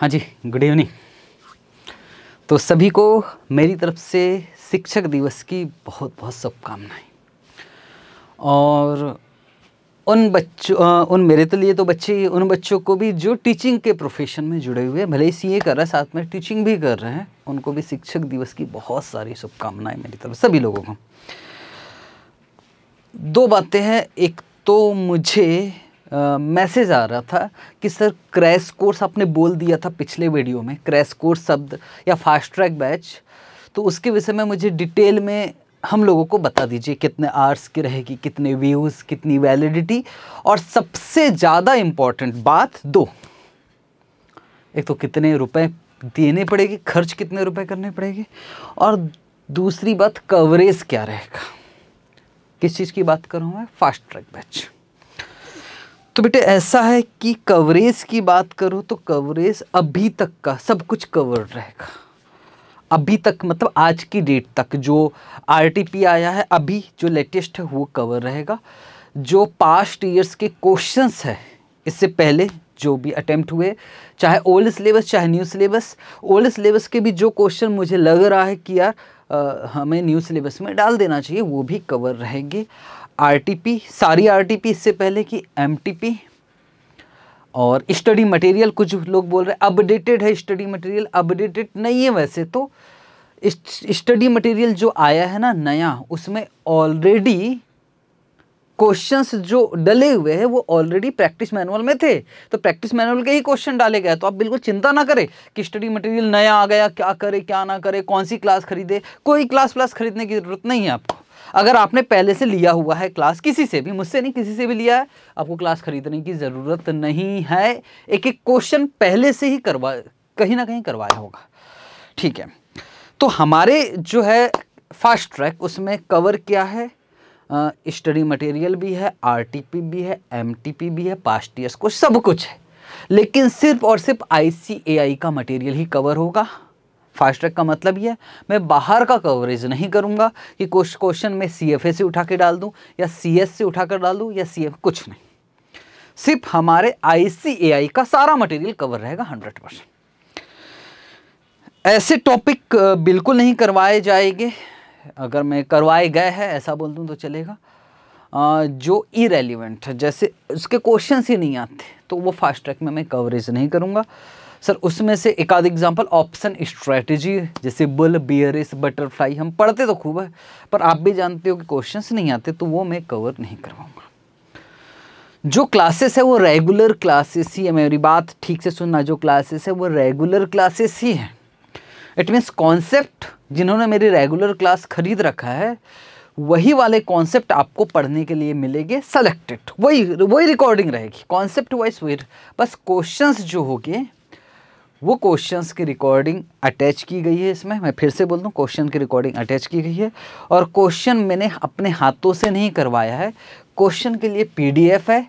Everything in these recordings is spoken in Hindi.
हाँ जी गुड इवनिंग तो सभी को मेरी तरफ से शिक्षक दिवस की बहुत बहुत शुभकामनाएं और उन बच्चों उन मेरे तो लिए तो बच्चे उन बच्चों को भी जो टीचिंग के प्रोफेशन में जुड़े हुए हैं भले ही सी ए कर रहा है साथ में टीचिंग भी कर रहे हैं उनको भी शिक्षक दिवस की बहुत सारी शुभकामनाएं मेरी तरफ सभी लोगों को दो बातें हैं एक तो मुझे मैसेज आ रहा था कि सर क्रैश कोर्स आपने बोल दिया था पिछले वीडियो में क्रैश कोर्स शब्द या फास्ट ट्रैक बैच तो उसके विषय में मुझे डिटेल में हम लोगों को बता दीजिए कितने आर्स की रहेगी कितने व्यूज़ कितनी वैलिडिटी और सबसे ज़्यादा इम्पॉर्टेंट बात दो एक तो कितने रुपए देने पड़ेगी खर्च कितने रुपए करने पड़ेंगे और दूसरी बात कवरेज क्या रहेगा किस चीज़ की बात करूँ मैं फास्ट ट्रैक बैच तो बेटे ऐसा है कि कवरेज की बात करो तो कवरेज अभी तक का सब कुछ कवर रहेगा अभी तक मतलब आज की डेट तक जो आरटीपी आया है अभी जो लेटेस्ट है वो कवर रहेगा जो पास्ट ईयर्स के क्वेश्चंस है इससे पहले जो भी अटेम्प्ट हुए चाहे ओल्ड सिलेबस चाहे न्यू सिलेबस ओल्ड सिलेबस के भी जो क्वेश्चन मुझे लग रहा है कि यार आ, हमें न्यू सिलेबस में डाल देना चाहिए वो भी कवर रहेंगे आरटीपी सारी आरटीपी इससे पहले कि एमटीपी और स्टडी मटेरियल कुछ लोग बोल रहे हैं अपडेटेड है स्टडी मटेरियल अपडेटेड नहीं है वैसे तो स्टडी मटेरियल जो आया है ना नया उसमें ऑलरेडी क्वेश्चंस जो डले हुए हैं वो ऑलरेडी प्रैक्टिस मैनुअल में थे तो प्रैक्टिस मैनुअल के ही क्वेश्चन डाले गए तो आप बिल्कुल चिंता ना करें कि स्टडी मटेरियल नया आ गया क्या करे क्या ना करे कौन सी क्लास खरीदे कोई क्लास व्लास खरीदने की ज़रूरत नहीं है आपको अगर आपने पहले से लिया हुआ है क्लास किसी से भी मुझसे नहीं किसी से भी लिया है आपको क्लास खरीदने की ज़रूरत नहीं है एक एक क्वेश्चन पहले से ही करवा कहीं ना कहीं करवाया होगा ठीक है तो हमारे जो है फास्ट ट्रैक उसमें कवर क्या है स्टडी मटेरियल भी है आर भी है एम भी है पास्ट ईयर्स को सब कुछ है लेकिन सिर्फ और सिर्फ आई का मटेरियल ही कवर होगा फास्ट ट्रैक का मतलब ये है मैं बाहर का कवरेज नहीं करूँगा कि क्वेश्चन में सी एफ ए से उठा के डाल दूँ या सी एस से उठा कर डाल दूँ या सी एफ कुछ नहीं सिर्फ हमारे आई सी ए आई का सारा मटेरियल कवर रहेगा हंड्रेड परसेंट ऐसे टॉपिक बिल्कुल नहीं करवाए जाएंगे अगर मैं करवाए गए हैं ऐसा बोल दूँ तो चलेगा जो इरेलीवेंट है जैसे उसके क्वेश्चन ही नहीं आते तो वो फास्ट ट्रैक में मैं कवरेज नहीं करूँगा सर उसमें से एक आध एग्जाम्पल ऑप्शन स्ट्रेटेजी जैसे बुल बियरिस बटरफ्लाई हम पढ़ते तो खूब है पर आप भी जानते हो कि क्वेश्चन नहीं आते तो वो मैं कवर नहीं करवाऊंगा जो क्लासेस है वो रेगुलर क्लासेस ही है मेरी बात ठीक से सुनना जो क्लासेस है वो रेगुलर क्लासेस ही है इट मीन्स कॉन्सेप्ट जिन्होंने मेरी रेगुलर क्लास खरीद रखा है वही वाले कॉन्सेप्ट आपको पढ़ने के लिए मिलेंगे सेलेक्टेड वही वही रिकॉर्डिंग रहेगी कॉन्सेप्ट वाइज वही बस क्वेश्चंस जो होंगे वो क्वेश्चंस की रिकॉर्डिंग अटैच की गई है इसमें मैं फिर से बोल दूँ क्वेश्चन की रिकॉर्डिंग अटैच की गई है और क्वेश्चन मैंने अपने हाथों से नहीं करवाया है क्वेश्चन के लिए पीडीएफ है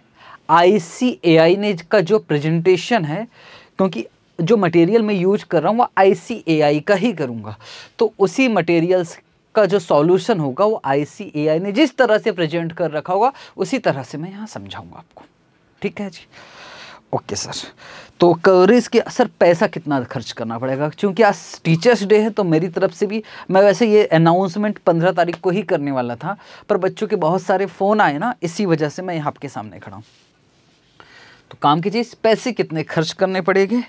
आईसीएआई ने का जो प्रेजेंटेशन है क्योंकि जो मटेरियल मैं यूज कर रहा हूँ वो आईसीएआई का ही करूँगा तो उसी मटेरियल्स का जो सॉल्यूशन होगा वो आई ने जिस तरह से प्रेजेंट कर रखा होगा उसी तरह से मैं यहाँ समझाऊँगा आपको ठीक है जी ओके सर तो कवरेज के सर पैसा कितना खर्च करना पड़ेगा क्योंकि आज टीचर्स डे है तो मेरी तरफ से भी मैं वैसे ये अनाउंसमेंट पंद्रह तारीख को ही करने वाला था पर बच्चों के बहुत सारे फ़ोन आए ना इसी वजह से मैं यहाँ आपके सामने खड़ा हूँ तो काम कीजिए पैसे कितने खर्च करने पड़ेंगे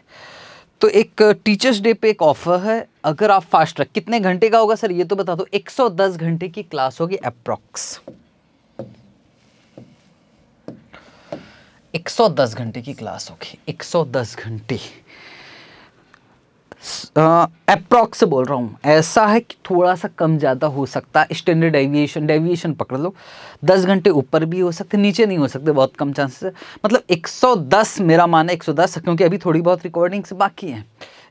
तो एक टीचर्स डे पे एक ऑफ़र है अगर आप फास्ट ट्रैक कितने घंटे का होगा सर ये तो बता दो एक घंटे की क्लास होगी अप्रॉक्स 110 घंटे की क्लास होगी 110 घंटे अप्रॉक्स बोल रहा हूँ ऐसा है कि थोड़ा सा कम ज़्यादा हो सकता है स्टैंडर्ड डेविएशन डेविएशन पकड़ लो 10 घंटे ऊपर भी हो सकते नीचे नहीं हो सकते बहुत कम चांसेस है मतलब 110 मेरा मानना 110 क्योंकि अभी थोड़ी बहुत रिकॉर्डिंग्स बाकी हैं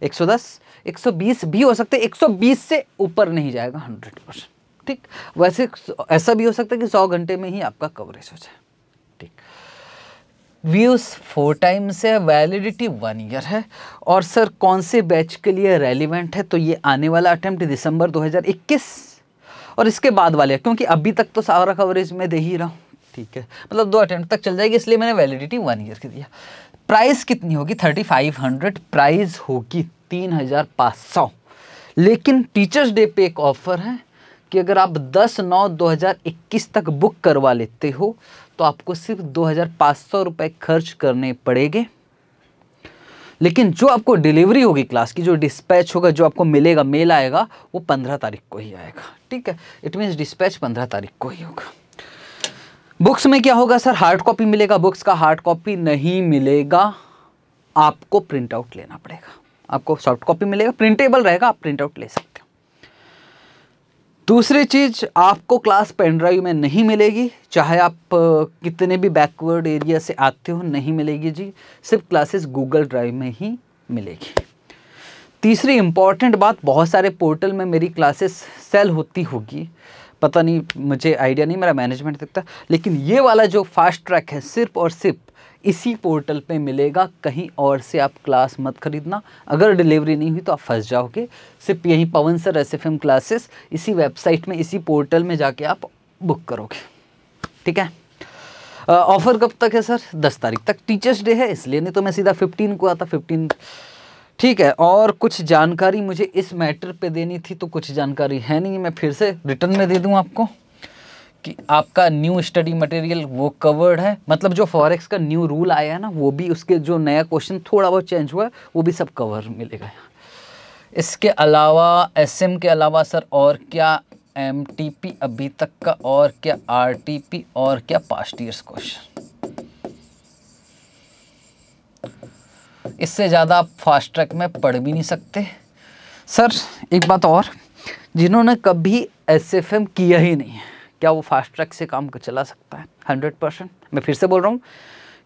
110 120 भी हो सकते 120 से ऊपर नहीं जाएगा हंड्रेड परसेंट ठीक वैसे ऐसा भी हो सकता है कि सौ घंटे में ही आपका कवरेज हो जाए ठीक व्यूज़ फोर टाइम्स है वैलिडिटी वन ईयर है और सर कौन से बैच के लिए रेलिवेंट है तो ये आने वाला अटैम्प्ट दिसंबर 2021 और इसके बाद वाले क्योंकि अभी तक तो सारा कवरेज में दे ही रहा हूँ ठीक है मतलब दो अटैम्प्ट तक चल जाएगी इसलिए मैंने वैलिडिटी वन ईयर की दिया प्राइस कितनी होगी थर्टी फाइव हंड्रेड प्राइज़ होगी तीन हज़ार पाँच सौ लेकिन टीचर्स डे पे एक ऑफ़र है कि अगर आप 10 नौ 2021 तक बुक करवा लेते हो तो आपको सिर्फ दो हज़ार रुपये खर्च करने पड़ेंगे लेकिन जो आपको डिलीवरी होगी क्लास की जो डिस्पैच होगा जो आपको मिलेगा मेल आएगा वो पंद्रह तारीख को ही आएगा ठीक है इट मीन्स डिस्पैच पंद्रह तारीख को ही होगा बुक्स में क्या होगा सर हार्ड कॉपी मिलेगा बुक्स का हार्ड कॉपी नहीं मिलेगा आपको प्रिंट आउट लेना पड़ेगा आपको सॉफ्ट कॉपी मिलेगा प्रिंटेबल रहेगा आप प्रिंट आउट ले सकते दूसरी चीज़ आपको क्लास पेन ड्राइव में नहीं मिलेगी चाहे आप कितने भी बैकवर्ड एरिया से आते हो नहीं मिलेगी जी सिर्फ क्लासेस गूगल ड्राइव में ही मिलेगी तीसरी इम्पॉर्टेंट बात बहुत सारे पोर्टल में मेरी क्लासेस सेल होती होगी पता नहीं मुझे आइडिया नहीं मेरा मैनेजमेंट देखता लेकिन ये वाला जो फास्ट ट्रैक है सिर्फ और सिर्फ इसी पोर्टल पे मिलेगा कहीं और से आप क्लास मत खरीदना अगर डिलीवरी नहीं हुई तो आप फंस जाओगे सिर्फ यहीं Pawan sir S F classes इसी वेबसाइट में इसी पोर्टल में जाके आप बुक करोगे ठीक है ऑफ़र कब तक है सर दस तारीख तक टीचर्स डे है इसलिए नहीं तो मैं सीधा फिफ्टीन को आता फिफ्टीन ठीक है और कुछ जानकारी मुझे इस मैटर पे देनी थी तो कुछ जानकारी है नहीं मैं फिर से रिटर्न में दे दूँ आपको कि आपका न्यू स्टडी मटेरियल वो कवर्ड है मतलब जो फॉरेक्स का न्यू रूल आया है ना वो भी उसके जो नया क्वेश्चन थोड़ा बहुत चेंज हुआ है वो भी सब कवर मिलेगा इसके अलावा एस के अलावा सर और क्या एम अभी तक का और क्या आर और क्या पास्ट ईयर्स क्वेश्चन इससे ज़्यादा आप फास्ट ट्रैक में पढ़ भी नहीं सकते सर एक बात और जिन्होंने कभी एस एफ एम किया ही नहीं है क्या वो फास्ट ट्रैक से काम चला सकता है हंड्रेड परसेंट मैं फिर से बोल रहा हूँ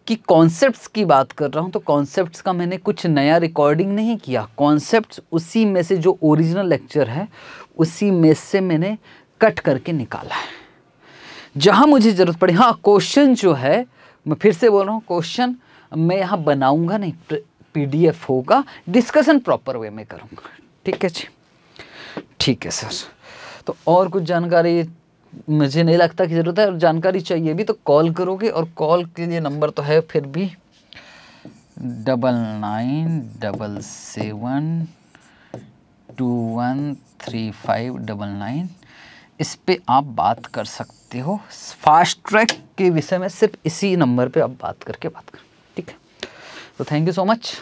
कि कॉन्सेप्ट्स की बात कर रहा हूँ तो कॉन्सेप्ट्स का मैंने कुछ नया रिकॉर्डिंग नहीं किया कॉन्सेप्ट्स उसी में से जो ओरिजिनल लेक्चर है उसी में से मैंने कट करके निकाला है जहाँ मुझे ज़रूरत पड़ी हाँ क्वेश्चन जो है मैं फिर से बोल रहा हूँ क्वेश्चन मैं यहाँ बनाऊँगा नहीं पीडीएफ होगा डिस्कशन प्रॉपर वे में करूँगा ठीक है जी ठीक है सर तो और कुछ जानकारी मुझे नहीं लगता कि ज़रूरत है और जानकारी चाहिए भी तो कॉल करोगे और कॉल के लिए नंबर तो है फिर भी double nine double seven two one three five double nine इस पर आप बात कर सकते हो फास्ट ट्रैक के विषय में सिर्फ इसी नंबर पे आप बात करके बात करें तो थैंक यू सो मच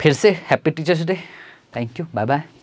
फिर से happy teachers day thank you bye bye